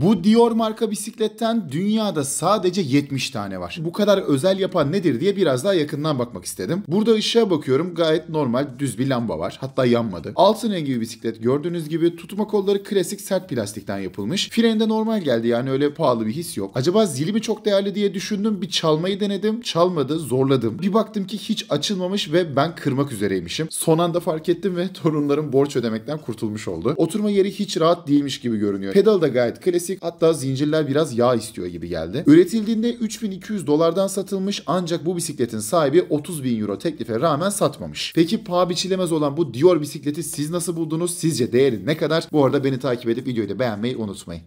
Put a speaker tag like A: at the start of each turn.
A: Bu Dior marka bisikletten dünyada sadece 70 tane var. Bu kadar özel yapan nedir diye biraz daha yakından bakmak istedim. Burada ışığa bakıyorum gayet normal düz bir lamba var. Hatta yanmadı. Altın rengi bir bisiklet gördüğünüz gibi tutma kolları klasik sert plastikten yapılmış. Frende normal geldi yani öyle pahalı bir his yok. Acaba zili mi çok değerli diye düşündüm. Bir çalmayı denedim. Çalmadı zorladım. Bir baktım ki hiç açılmamış ve ben kırmak üzereymişim. Son anda fark ettim ve torunlarım borç ödemekten kurtulmuş oldu. Oturma yeri hiç rahat değilmiş gibi görünüyor. Pedal da gayet klasik kesik hatta zincirler biraz yağ istiyor gibi geldi. Üretildiğinde 3200 dolardan satılmış ancak bu bisikletin sahibi 30 bin euro teklife rağmen satmamış. Peki paha biçilemez olan bu Dior bisikleti siz nasıl buldunuz? Sizce değeri ne kadar? Bu arada beni takip edip videoyu da beğenmeyi unutmayın.